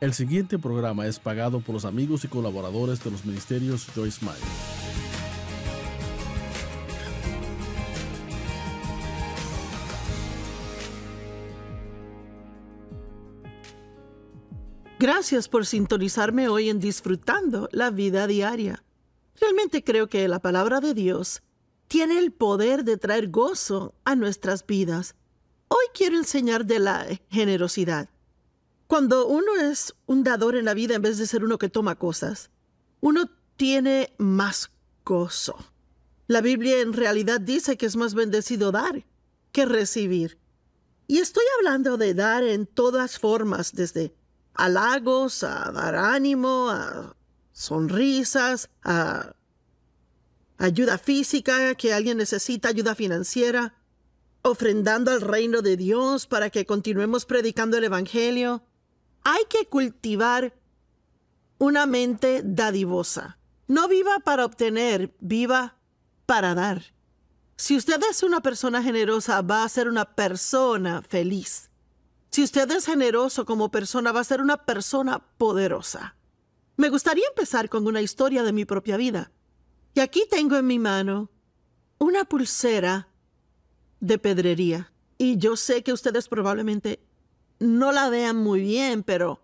El siguiente programa es pagado por los amigos y colaboradores de los ministerios Joyce Meyer. Gracias por sintonizarme hoy en Disfrutando la Vida Diaria. Realmente creo que la palabra de Dios tiene el poder de traer gozo a nuestras vidas. Hoy quiero enseñar de la generosidad. Cuando uno es un dador en la vida en vez de ser uno que toma cosas, uno tiene más gozo. La Biblia en realidad dice que es más bendecido dar que recibir. Y estoy hablando de dar en todas formas, desde halagos, a dar ánimo, a sonrisas, a ayuda física que alguien necesita, ayuda financiera, ofrendando al reino de Dios para que continuemos predicando el Evangelio, hay que cultivar una mente dadivosa. No viva para obtener, viva para dar. Si usted es una persona generosa, va a ser una persona feliz. Si usted es generoso como persona, va a ser una persona poderosa. Me gustaría empezar con una historia de mi propia vida. Y aquí tengo en mi mano una pulsera de pedrería. Y yo sé que ustedes probablemente no la vean muy bien, pero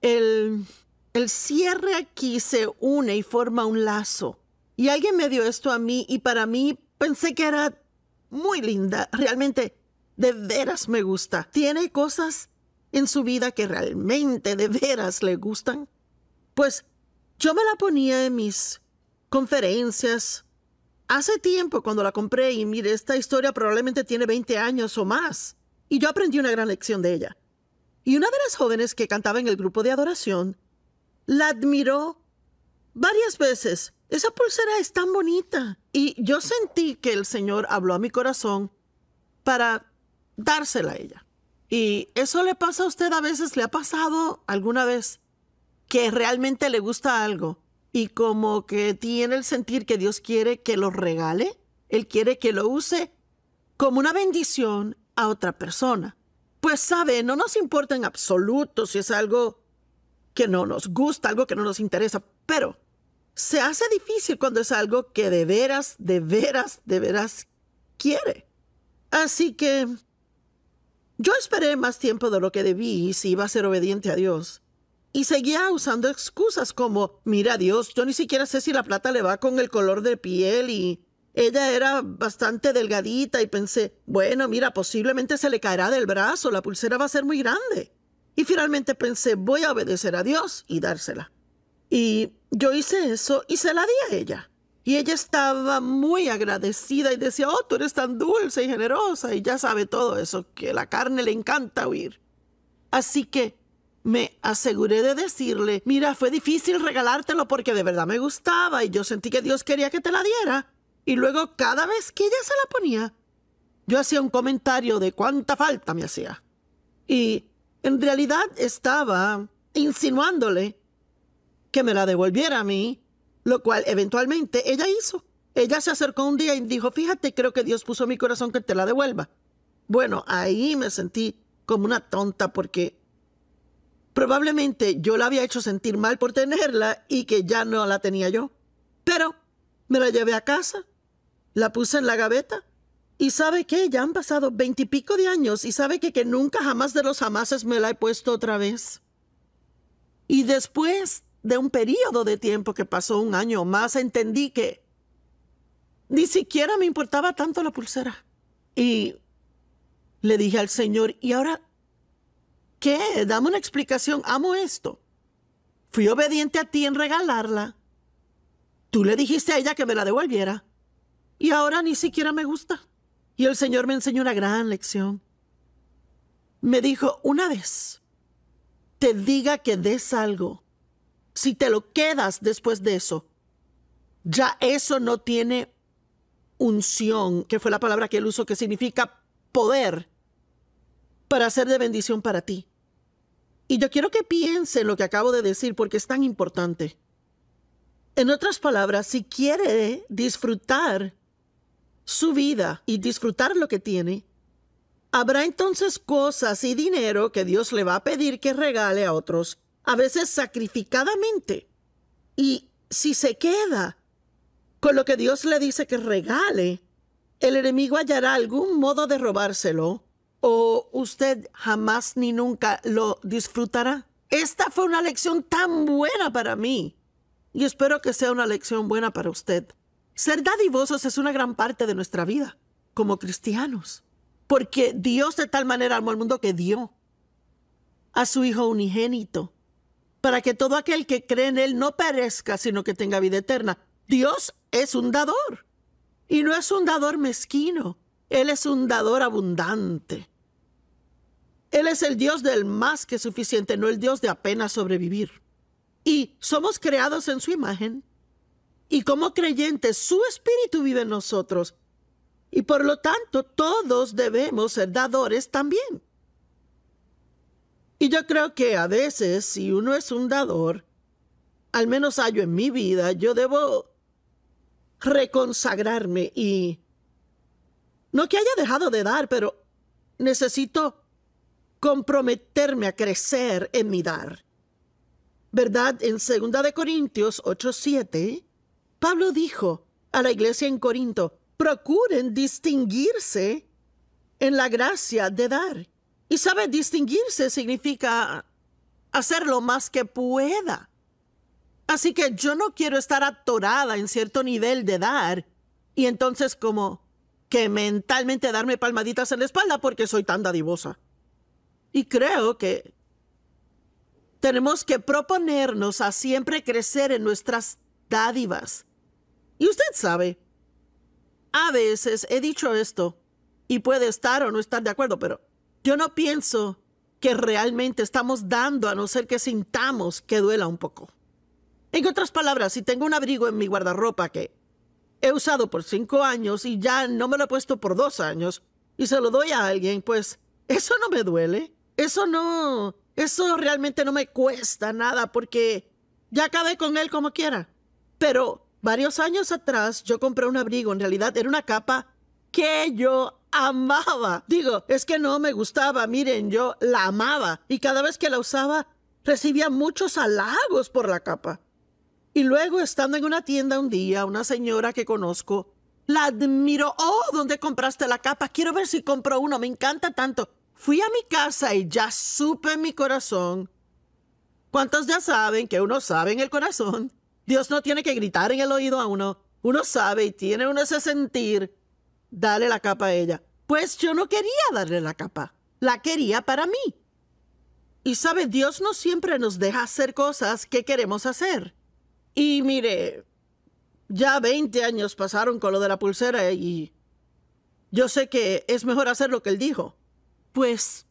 el, el cierre aquí se une y forma un lazo. Y alguien me dio esto a mí y para mí pensé que era muy linda. Realmente, de veras me gusta. Tiene cosas en su vida que realmente, de veras le gustan. Pues yo me la ponía en mis conferencias. Hace tiempo cuando la compré y mire, esta historia probablemente tiene 20 años o más. Y yo aprendí una gran lección de ella y una de las jóvenes que cantaba en el grupo de adoración la admiró varias veces. Esa pulsera es tan bonita. Y yo sentí que el Señor habló a mi corazón para dársela a ella. Y eso le pasa a usted a veces, le ha pasado alguna vez que realmente le gusta algo y como que tiene el sentir que Dios quiere que lo regale, Él quiere que lo use como una bendición a otra persona. Pues sabe, no nos importa en absoluto si es algo que no nos gusta, algo que no nos interesa, pero se hace difícil cuando es algo que de veras, de veras, de veras quiere. Así que yo esperé más tiempo de lo que debí si iba a ser obediente a Dios. Y seguía usando excusas como, mira Dios, yo ni siquiera sé si la plata le va con el color de piel y ella era bastante delgadita y pensé, bueno, mira, posiblemente se le caerá del brazo, la pulsera va a ser muy grande. Y finalmente pensé, voy a obedecer a Dios y dársela. Y yo hice eso y se la di a ella. Y ella estaba muy agradecida y decía, oh, tú eres tan dulce y generosa y ya sabe todo eso, que la carne le encanta oír. Así que me aseguré de decirle, mira, fue difícil regalártelo porque de verdad me gustaba y yo sentí que Dios quería que te la diera. Y luego cada vez que ella se la ponía, yo hacía un comentario de cuánta falta me hacía. Y en realidad estaba insinuándole que me la devolviera a mí, lo cual eventualmente ella hizo. Ella se acercó un día y dijo, fíjate, creo que Dios puso mi corazón que te la devuelva. Bueno, ahí me sentí como una tonta porque probablemente yo la había hecho sentir mal por tenerla y que ya no la tenía yo. Pero me la llevé a casa, la puse en la gaveta. ¿Y sabe qué? Ya han pasado veintipico de años y sabe que, que nunca jamás de los jamases me la he puesto otra vez. Y después de un periodo de tiempo que pasó un año o más, entendí que ni siquiera me importaba tanto la pulsera. Y le dije al Señor, ¿y ahora qué? Dame una explicación, amo esto. Fui obediente a ti en regalarla. Tú le dijiste a ella que me la devolviera. Y ahora ni siquiera me gusta. Y el Señor me enseñó una gran lección. Me dijo, una vez te diga que des algo, si te lo quedas después de eso, ya eso no tiene unción, que fue la palabra que él usó, que significa poder, para ser de bendición para ti. Y yo quiero que en lo que acabo de decir porque es tan importante. En otras palabras, si quiere disfrutar su vida y disfrutar lo que tiene, habrá entonces cosas y dinero que Dios le va a pedir que regale a otros, a veces sacrificadamente. Y si se queda con lo que Dios le dice que regale, el enemigo hallará algún modo de robárselo o usted jamás ni nunca lo disfrutará. Esta fue una lección tan buena para mí y espero que sea una lección buena para usted. Ser dadivosos es una gran parte de nuestra vida como cristianos, porque Dios de tal manera armó al mundo que dio a su Hijo unigénito, para que todo aquel que cree en Él no perezca, sino que tenga vida eterna. Dios es un dador, y no es un dador mezquino, Él es un dador abundante. Él es el Dios del más que suficiente, no el Dios de apenas sobrevivir. Y somos creados en su imagen y como creyentes, su espíritu vive en nosotros. Y por lo tanto, todos debemos ser dadores también. Y yo creo que a veces, si uno es un dador, al menos hallo en mi vida, yo debo reconsagrarme y... No que haya dejado de dar, pero necesito comprometerme a crecer en mi dar. ¿Verdad? En 2 Corintios 8:7 Pablo dijo a la iglesia en Corinto, procuren distinguirse en la gracia de dar. Y sabe, distinguirse significa hacer lo más que pueda. Así que yo no quiero estar atorada en cierto nivel de dar y entonces como que mentalmente darme palmaditas en la espalda porque soy tan dadivosa. Y creo que tenemos que proponernos a siempre crecer en nuestras dádivas. Y usted sabe, a veces he dicho esto, y puede estar o no estar de acuerdo, pero yo no pienso que realmente estamos dando a no ser que sintamos que duela un poco. En otras palabras, si tengo un abrigo en mi guardarropa que he usado por cinco años y ya no me lo he puesto por dos años y se lo doy a alguien, pues eso no me duele. Eso no, eso realmente no me cuesta nada porque ya acabé con él como quiera. Pero varios años atrás yo compré un abrigo, en realidad era una capa que yo amaba. Digo, es que no me gustaba, miren, yo la amaba y cada vez que la usaba recibía muchos halagos por la capa. Y luego, estando en una tienda un día, una señora que conozco la admiro Oh, ¿dónde compraste la capa? Quiero ver si compro uno, me encanta tanto. Fui a mi casa y ya supe mi corazón. ¿Cuántos ya saben que uno sabe en el corazón? Dios no tiene que gritar en el oído a uno. Uno sabe y tiene uno ese sentir. Dale la capa a ella. Pues yo no quería darle la capa. La quería para mí. Y sabe, Dios no siempre nos deja hacer cosas que queremos hacer. Y mire, ya 20 años pasaron con lo de la pulsera y yo sé que es mejor hacer lo que él dijo. Pues,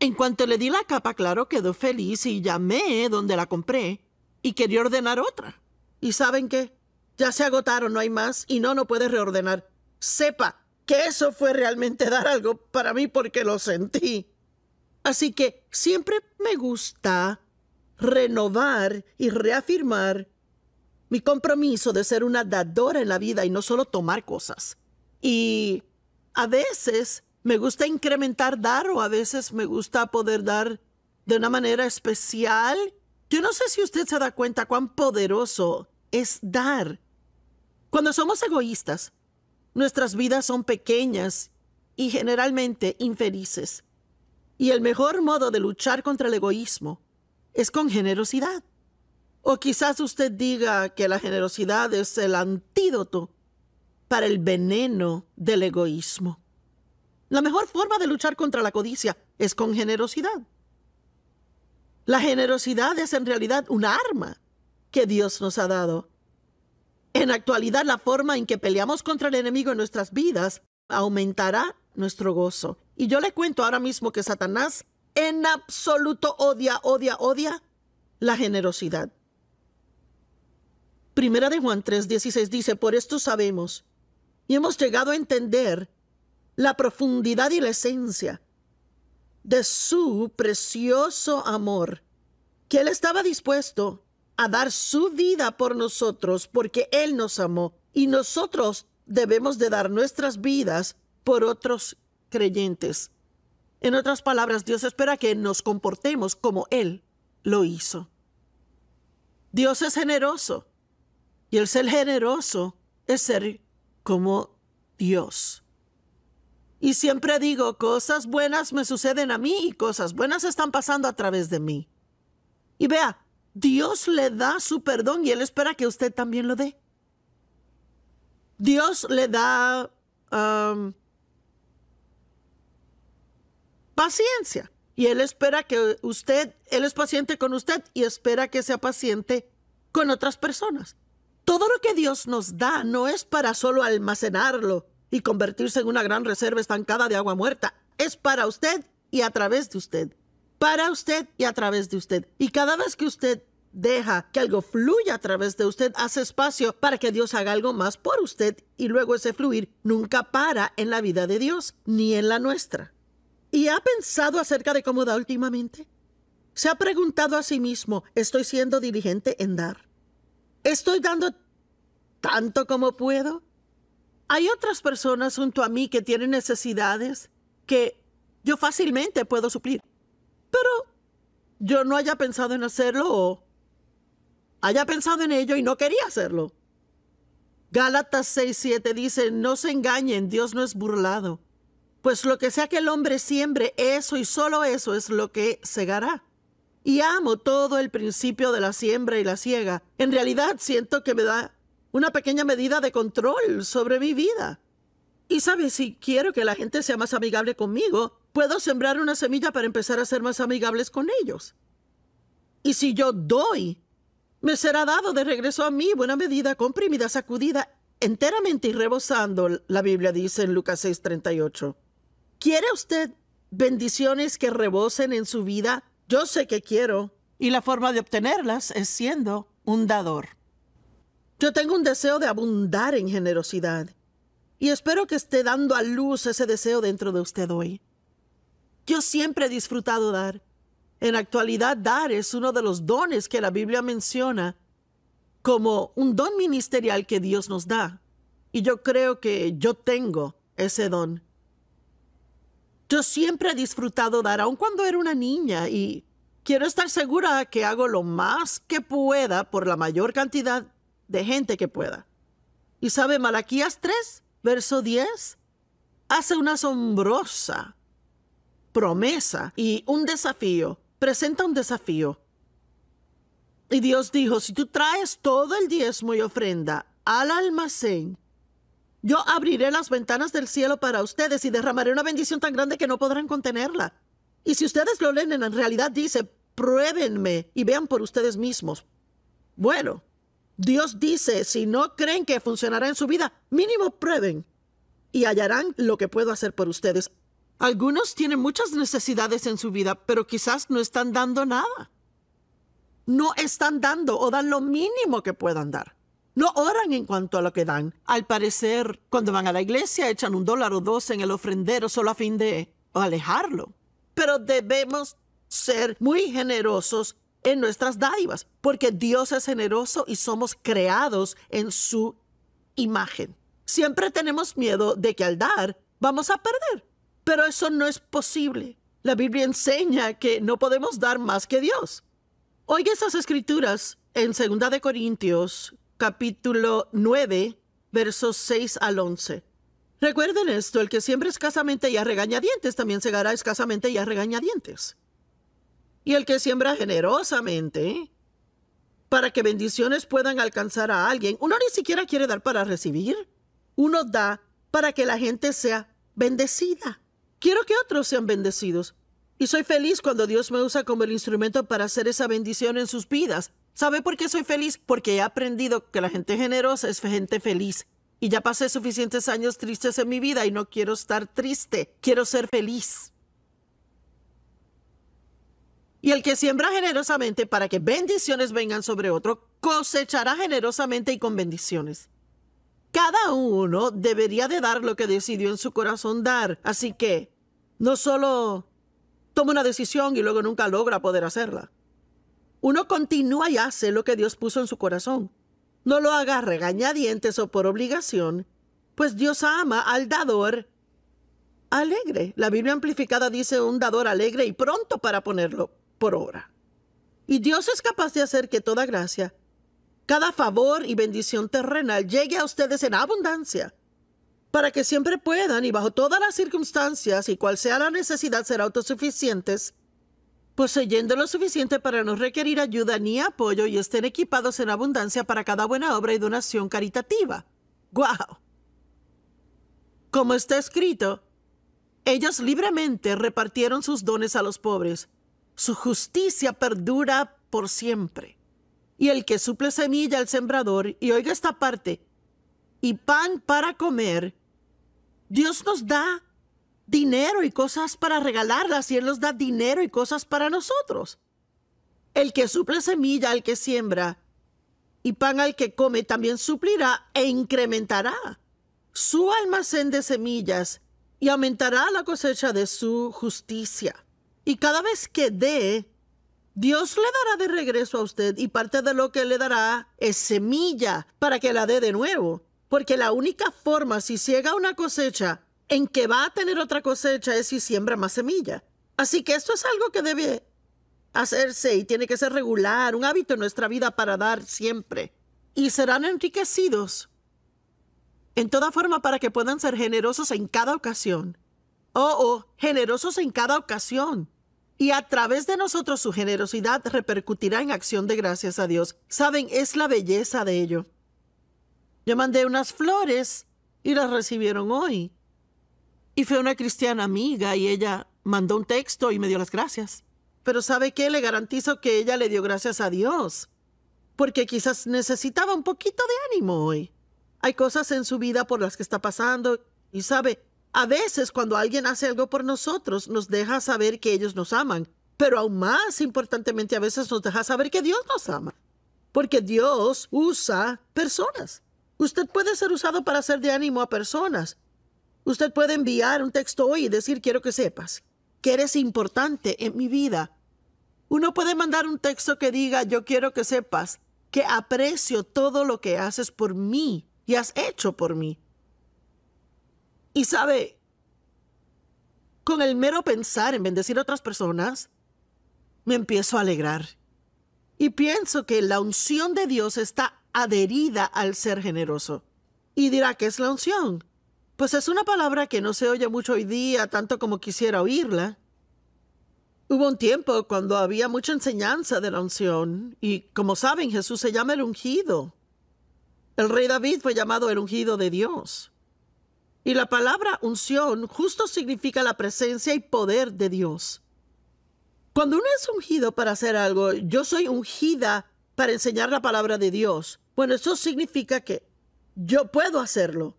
en cuanto le di la capa, claro, quedó feliz y llamé donde la compré y quería ordenar otra. ¿Y saben qué? Ya se agotaron, no hay más y no, no puedes reordenar. Sepa que eso fue realmente dar algo para mí porque lo sentí. Así que siempre me gusta renovar y reafirmar mi compromiso de ser una dadora en la vida y no solo tomar cosas. Y a veces me gusta incrementar dar o a veces me gusta poder dar de una manera especial yo no sé si usted se da cuenta cuán poderoso es dar. Cuando somos egoístas, nuestras vidas son pequeñas y generalmente infelices. Y el mejor modo de luchar contra el egoísmo es con generosidad. O quizás usted diga que la generosidad es el antídoto para el veneno del egoísmo. La mejor forma de luchar contra la codicia es con generosidad. La generosidad es en realidad un arma que Dios nos ha dado. En actualidad, la forma en que peleamos contra el enemigo en nuestras vidas aumentará nuestro gozo. Y yo le cuento ahora mismo que Satanás en absoluto odia, odia, odia la generosidad. Primera de Juan 3:16 dice, por esto sabemos y hemos llegado a entender la profundidad y la esencia de su precioso amor, que Él estaba dispuesto a dar su vida por nosotros porque Él nos amó y nosotros debemos de dar nuestras vidas por otros creyentes. En otras palabras, Dios espera que nos comportemos como Él lo hizo. Dios es generoso y el ser generoso es ser como Dios. Y siempre digo, cosas buenas me suceden a mí y cosas buenas están pasando a través de mí. Y vea, Dios le da su perdón y Él espera que usted también lo dé. Dios le da paciencia y Él espera que usted, Él es paciente con usted y espera que sea paciente con otras personas. Todo lo que Dios nos da no es para solo almacenarlo y convertirse en una gran reserva estancada de agua muerta. Es para usted y a través de usted. Para usted y a través de usted. Y cada vez que usted deja que algo fluya a través de usted, hace espacio para que Dios haga algo más por usted y luego ese fluir nunca para en la vida de Dios ni en la nuestra. ¿Y ha pensado acerca de cómo da últimamente? ¿Se ha preguntado a sí mismo, estoy siendo diligente en dar? ¿Estoy dando tanto como puedo? Hay otras personas junto a mí que tienen necesidades que yo fácilmente puedo suplir. Pero yo no haya pensado en hacerlo o haya pensado en ello y no quería hacerlo. Gálatas 6:7 dice, no se engañen, Dios no es burlado, pues lo que sea que el hombre siembre, eso y solo eso es lo que segará. Y amo todo el principio de la siembra y la ciega. En realidad siento que me da una pequeña medida de control sobre mi vida. Y ¿sabe? si quiero que la gente sea más amigable conmigo, puedo sembrar una semilla para empezar a ser más amigables con ellos. Y si yo doy, me será dado de regreso a mí, buena medida, comprimida, sacudida, enteramente y rebosando, la Biblia dice en Lucas 6:38. ¿Quiere usted bendiciones que rebosen en su vida? Yo sé que quiero. Y la forma de obtenerlas es siendo un dador. Yo tengo un deseo de abundar en generosidad y espero que esté dando a luz ese deseo dentro de usted hoy. Yo siempre he disfrutado dar. En actualidad dar es uno de los dones que la Biblia menciona como un don ministerial que Dios nos da. Y yo creo que yo tengo ese don. Yo siempre he disfrutado dar, aun cuando era una niña, y quiero estar segura que hago lo más que pueda por la mayor cantidad de gente que pueda. Y sabe, Malaquías 3, verso 10, hace una asombrosa promesa y un desafío, presenta un desafío. Y Dios dijo, si tú traes todo el diezmo y ofrenda al almacén, yo abriré las ventanas del cielo para ustedes y derramaré una bendición tan grande que no podrán contenerla. Y si ustedes lo leen, en realidad dice, pruébenme y vean por ustedes mismos. Bueno, Dios dice, si no creen que funcionará en su vida, mínimo prueben y hallarán lo que puedo hacer por ustedes. Algunos tienen muchas necesidades en su vida, pero quizás no están dando nada. No están dando o dan lo mínimo que puedan dar. No oran en cuanto a lo que dan. Al parecer, cuando van a la iglesia, echan un dólar o dos en el ofrendero solo a fin de alejarlo. Pero debemos ser muy generosos en nuestras dádivas, porque Dios es generoso y somos creados en su imagen. Siempre tenemos miedo de que al dar vamos a perder, pero eso no es posible. La Biblia enseña que no podemos dar más que Dios. Oiga esas escrituras en 2 Corintios capítulo 9, versos 6 al 11. Recuerden esto, el que siembra escasamente y a regañadientes también segará escasamente y a regañadientes. Y el que siembra generosamente para que bendiciones puedan alcanzar a alguien, uno ni siquiera quiere dar para recibir. Uno da para que la gente sea bendecida. Quiero que otros sean bendecidos. Y soy feliz cuando Dios me usa como el instrumento para hacer esa bendición en sus vidas. ¿Sabe por qué soy feliz? Porque he aprendido que la gente generosa es gente feliz. Y ya pasé suficientes años tristes en mi vida y no quiero estar triste, quiero ser feliz. Y el que siembra generosamente para que bendiciones vengan sobre otro, cosechará generosamente y con bendiciones. Cada uno debería de dar lo que decidió en su corazón dar. Así que no solo toma una decisión y luego nunca logra poder hacerla. Uno continúa y hace lo que Dios puso en su corazón. No lo haga regañadientes o por obligación, pues Dios ama al dador alegre. La Biblia amplificada dice un dador alegre y pronto para ponerlo por Y Dios es capaz de hacer que toda gracia, cada favor y bendición terrenal llegue a ustedes en abundancia, para que siempre puedan y bajo todas las circunstancias y cual sea la necesidad ser autosuficientes, poseyendo pues lo suficiente para no requerir ayuda ni apoyo y estén equipados en abundancia para cada buena obra y donación caritativa. ¡Wow! Como está escrito, ellos libremente repartieron sus dones a los pobres, su justicia perdura por siempre. Y el que suple semilla al sembrador, y oiga esta parte, y pan para comer, Dios nos da dinero y cosas para regalarlas, y Él nos da dinero y cosas para nosotros. El que suple semilla al que siembra, y pan al que come también suplirá e incrementará su almacén de semillas y aumentará la cosecha de su justicia. Y cada vez que dé, Dios le dará de regreso a usted y parte de lo que le dará es semilla para que la dé de nuevo. Porque la única forma, si ciega una cosecha, en que va a tener otra cosecha es si siembra más semilla. Así que esto es algo que debe hacerse y tiene que ser regular, un hábito en nuestra vida para dar siempre. Y serán enriquecidos en toda forma para que puedan ser generosos en cada ocasión Oh, oh, generosos en cada ocasión. Y a través de nosotros su generosidad repercutirá en acción de gracias a Dios. Saben, es la belleza de ello. Yo mandé unas flores y las recibieron hoy. Y fue una cristiana amiga y ella mandó un texto y me dio las gracias. Pero ¿sabe qué? Le garantizo que ella le dio gracias a Dios. Porque quizás necesitaba un poquito de ánimo hoy. Hay cosas en su vida por las que está pasando y sabe, a veces cuando alguien hace algo por nosotros, nos deja saber que ellos nos aman, pero aún más importantemente a veces nos deja saber que Dios nos ama, porque Dios usa personas. Usted puede ser usado para hacer de ánimo a personas. Usted puede enviar un texto hoy y decir, quiero que sepas que eres importante en mi vida. Uno puede mandar un texto que diga, yo quiero que sepas que aprecio todo lo que haces por mí y has hecho por mí. Y sabe, con el mero pensar en bendecir a otras personas, me empiezo a alegrar. Y pienso que la unción de Dios está adherida al ser generoso. Y dirá, ¿qué es la unción? Pues es una palabra que no se oye mucho hoy día, tanto como quisiera oírla. Hubo un tiempo cuando había mucha enseñanza de la unción, y como saben, Jesús se llama el ungido. El rey David fue llamado el ungido de Dios. Y la palabra unción justo significa la presencia y poder de Dios. Cuando uno es ungido para hacer algo, yo soy ungida para enseñar la palabra de Dios. Bueno, eso significa que yo puedo hacerlo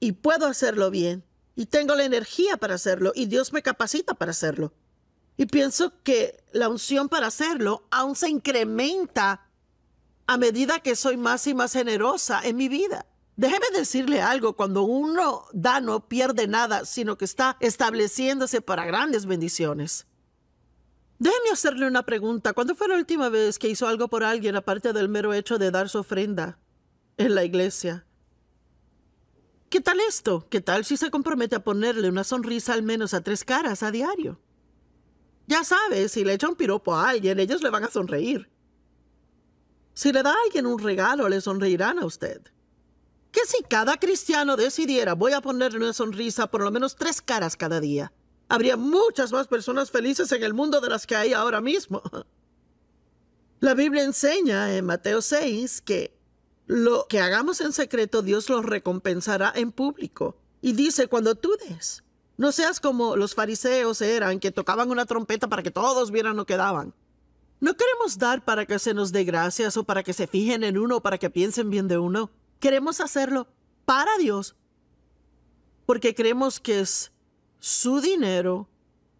y puedo hacerlo bien y tengo la energía para hacerlo y Dios me capacita para hacerlo. Y pienso que la unción para hacerlo aún se incrementa a medida que soy más y más generosa en mi vida. Déjeme decirle algo, cuando uno da no pierde nada, sino que está estableciéndose para grandes bendiciones. Déjeme hacerle una pregunta. ¿Cuándo fue la última vez que hizo algo por alguien aparte del mero hecho de dar su ofrenda en la iglesia? ¿Qué tal esto? ¿Qué tal si se compromete a ponerle una sonrisa al menos a tres caras a diario? Ya sabe, si le echa un piropo a alguien, ellos le van a sonreír. Si le da a alguien un regalo, le sonreirán a usted que si cada cristiano decidiera voy a ponerle una sonrisa por lo menos tres caras cada día, habría muchas más personas felices en el mundo de las que hay ahora mismo. La Biblia enseña en Mateo 6 que lo que hagamos en secreto Dios lo recompensará en público. Y dice, cuando tú des, no seas como los fariseos eran que tocaban una trompeta para que todos vieran lo que daban. No queremos dar para que se nos dé gracias o para que se fijen en uno o para que piensen bien de uno queremos hacerlo para Dios porque creemos que es su dinero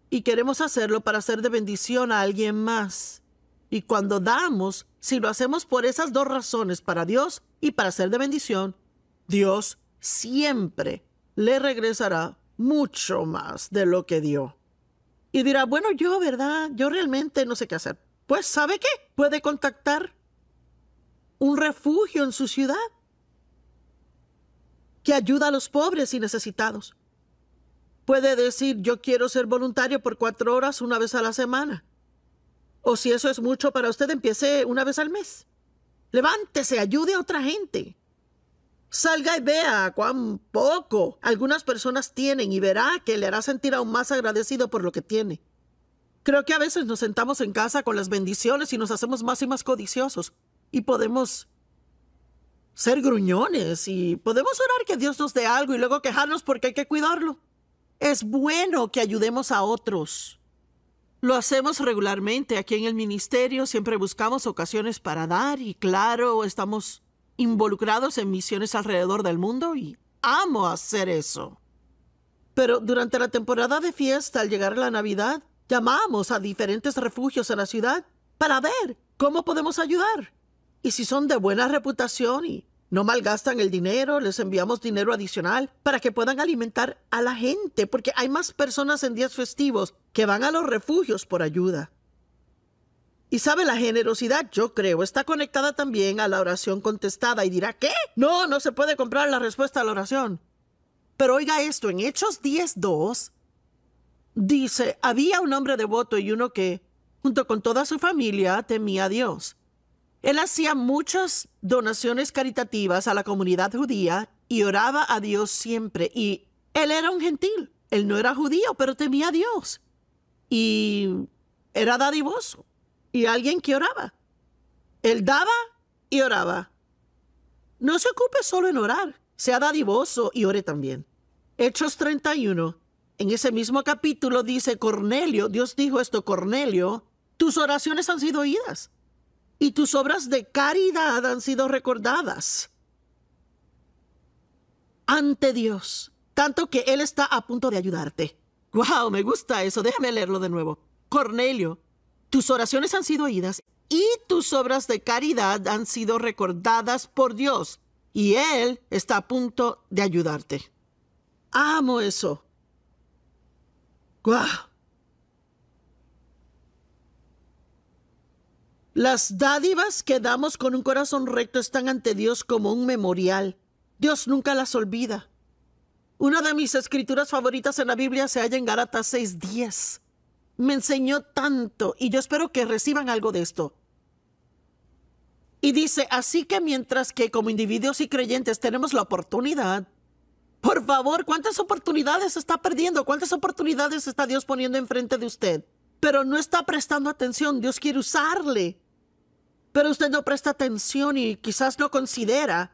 y queremos hacerlo para hacer de bendición a alguien más. Y cuando damos, si lo hacemos por esas dos razones, para Dios y para ser de bendición, Dios siempre le regresará mucho más de lo que dio. Y dirá, bueno, yo, ¿verdad? Yo realmente no sé qué hacer. Pues, ¿sabe qué? Puede contactar un refugio en su ciudad que ayuda a los pobres y necesitados. Puede decir, yo quiero ser voluntario por cuatro horas una vez a la semana. O si eso es mucho para usted, empiece una vez al mes. Levántese, ayude a otra gente. Salga y vea cuán poco algunas personas tienen y verá que le hará sentir aún más agradecido por lo que tiene. Creo que a veces nos sentamos en casa con las bendiciones y nos hacemos más y más codiciosos y podemos ser gruñones y podemos orar que Dios nos dé algo y luego quejarnos porque hay que cuidarlo. Es bueno que ayudemos a otros. Lo hacemos regularmente aquí en el ministerio, siempre buscamos ocasiones para dar y claro, estamos involucrados en misiones alrededor del mundo y amo hacer eso. Pero durante la temporada de fiesta, al llegar la Navidad, llamamos a diferentes refugios en la ciudad para ver cómo podemos ayudar. Y si son de buena reputación y no malgastan el dinero, les enviamos dinero adicional para que puedan alimentar a la gente, porque hay más personas en días festivos que van a los refugios por ayuda. Y sabe, la generosidad, yo creo, está conectada también a la oración contestada y dirá, ¿qué? No, no se puede comprar la respuesta a la oración. Pero oiga esto, en Hechos 10.2 dice, había un hombre devoto y uno que, junto con toda su familia, temía a Dios él hacía muchas donaciones caritativas a la comunidad judía y oraba a Dios siempre. Y él era un gentil, él no era judío, pero temía a Dios. Y era dadivoso y alguien que oraba. Él daba y oraba. No se ocupe solo en orar, sea dadivoso y ore también. Hechos 31. En ese mismo capítulo dice Cornelio, Dios dijo esto, Cornelio, tus oraciones han sido oídas y tus obras de caridad han sido recordadas ante Dios, tanto que Él está a punto de ayudarte. ¡Wow! Me gusta eso. Déjame leerlo de nuevo. Cornelio, tus oraciones han sido oídas y tus obras de caridad han sido recordadas por Dios y Él está a punto de ayudarte. Amo eso. ¡Guau! Las dádivas que damos con un corazón recto están ante Dios como un memorial. Dios nunca las olvida. Una de mis escrituras favoritas en la Biblia se halla en Gálatas 6:10. Me enseñó tanto y yo espero que reciban algo de esto. Y dice, así que mientras que como individuos y creyentes tenemos la oportunidad, por favor, ¿cuántas oportunidades está perdiendo? ¿Cuántas oportunidades está Dios poniendo enfrente de usted? Pero no está prestando atención, Dios quiere usarle pero usted no presta atención y quizás no considera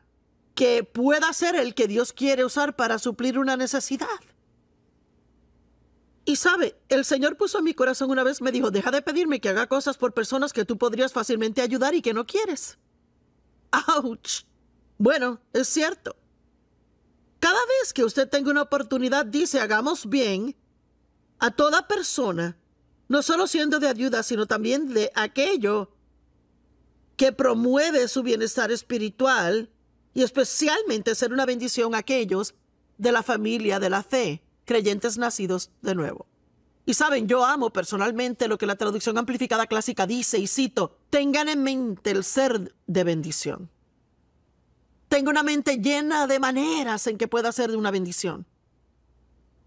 que pueda ser el que Dios quiere usar para suplir una necesidad. Y sabe, el Señor puso en mi corazón una vez, me dijo, deja de pedirme que haga cosas por personas que tú podrías fácilmente ayudar y que no quieres. ¡Auch! Bueno, es cierto. Cada vez que usted tenga una oportunidad, dice, hagamos bien a toda persona, no solo siendo de ayuda, sino también de aquello que promueve su bienestar espiritual y especialmente ser una bendición a aquellos de la familia de la fe, creyentes nacidos de nuevo. Y saben, yo amo personalmente lo que la traducción amplificada clásica dice, y cito, tengan en mente el ser de bendición. Tengo una mente llena de maneras en que pueda ser de una bendición.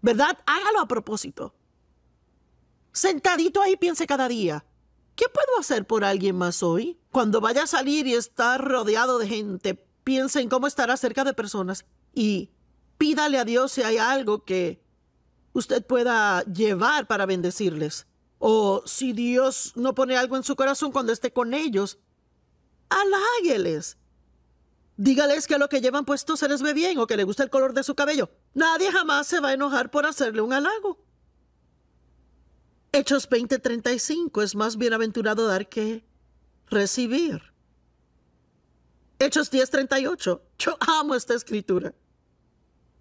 ¿Verdad? Hágalo a propósito. Sentadito ahí piense cada día. ¿qué puedo hacer por alguien más hoy? Cuando vaya a salir y estar rodeado de gente, piensa en cómo estará cerca de personas y pídale a Dios si hay algo que usted pueda llevar para bendecirles. O si Dios no pone algo en su corazón cuando esté con ellos, alágueles. Dígales que lo que llevan puesto se les ve bien o que le gusta el color de su cabello. Nadie jamás se va a enojar por hacerle un halago. Hechos 20:35 es más bienaventurado dar que recibir. Hechos 10:38, yo amo esta escritura.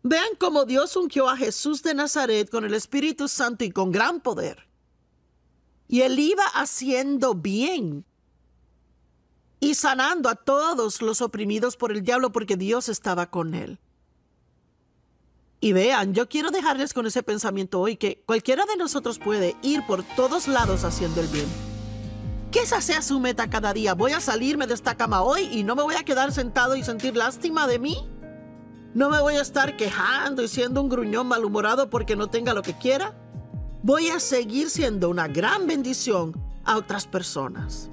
Vean cómo Dios ungió a Jesús de Nazaret con el Espíritu Santo y con gran poder. Y él iba haciendo bien y sanando a todos los oprimidos por el diablo porque Dios estaba con él. Y vean, yo quiero dejarles con ese pensamiento hoy que cualquiera de nosotros puede ir por todos lados haciendo el bien. Que esa sea su meta cada día. Voy a salirme de esta cama hoy y no me voy a quedar sentado y sentir lástima de mí. No me voy a estar quejando y siendo un gruñón malhumorado porque no tenga lo que quiera. Voy a seguir siendo una gran bendición a otras personas.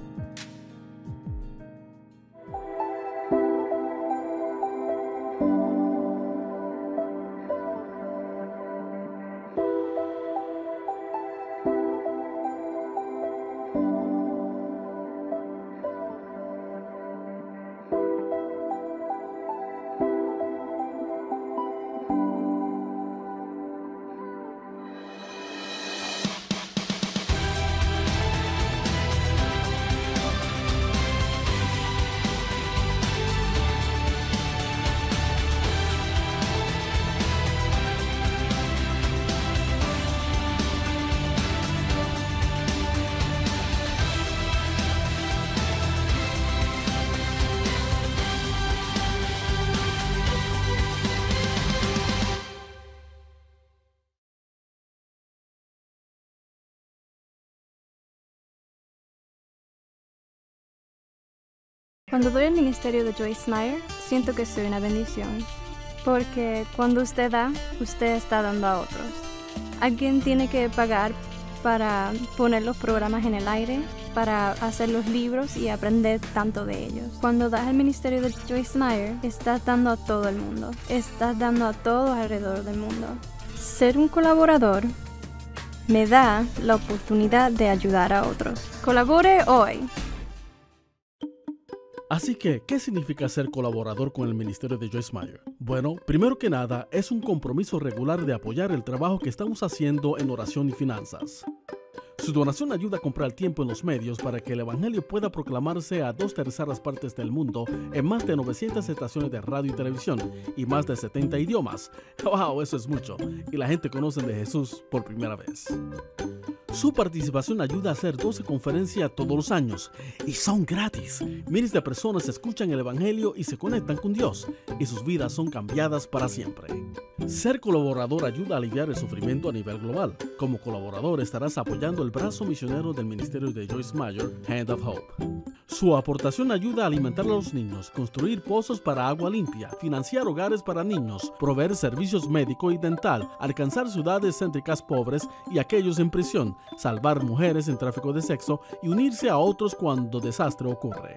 Cuando doy al ministerio de Joyce Meyer, siento que soy una bendición, porque cuando usted da, usted está dando a otros. Alguien tiene que pagar para poner los programas en el aire, para hacer los libros y aprender tanto de ellos. Cuando das el ministerio de Joyce Meyer, estás dando a todo el mundo, estás dando a todo alrededor del mundo. Ser un colaborador me da la oportunidad de ayudar a otros. Colabore hoy. Así que, ¿qué significa ser colaborador con el ministerio de Joyce Meyer? Bueno, primero que nada, es un compromiso regular de apoyar el trabajo que estamos haciendo en oración y finanzas. Su donación ayuda a comprar tiempo en los medios para que el Evangelio pueda proclamarse a dos terceras partes del mundo en más de 900 estaciones de radio y televisión y más de 70 idiomas. ¡Wow! Eso es mucho. Y la gente conoce de Jesús por primera vez. Su participación ayuda a hacer 12 conferencias todos los años y son gratis. Miles de personas escuchan el Evangelio y se conectan con Dios y sus vidas son cambiadas para siempre. Ser colaborador ayuda a aliviar el sufrimiento a nivel global. Como colaborador estarás apoyando el brazo misionero del ministerio de Joyce Meyer, Hand of Hope. Su aportación ayuda a alimentar a los niños, construir pozos para agua limpia, financiar hogares para niños, proveer servicios médico y dental, alcanzar ciudades céntricas pobres y aquellos en prisión, salvar mujeres en tráfico de sexo y unirse a otros cuando desastre ocurre.